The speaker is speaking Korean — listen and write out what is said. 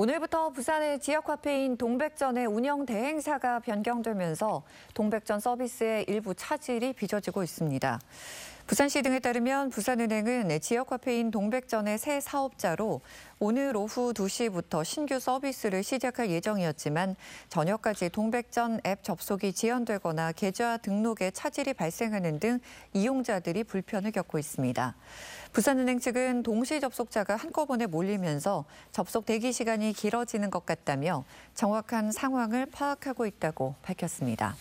오늘부터 부산의 지역화폐인 동백전의 운영 대행사가 변경되면서 동백전 서비스의 일부 차질이 빚어지고 있습니다. 부산시 등에 따르면 부산은행은 지역화폐인 동백전의 새 사업자로 오늘 오후 2시부터 신규 서비스를 시작할 예정이었지만 저녁까지 동백전 앱 접속이 지연되거나 계좌 등록에 차질이 발생하는 등 이용자들이 불편을 겪고 있습니다. 부산은행 측은 동시 접속자가 한꺼번에 몰리면서 접속 대기 시간이 길어지는 것 같다며 정확한 상황을 파악하고 있다고 밝혔습니다.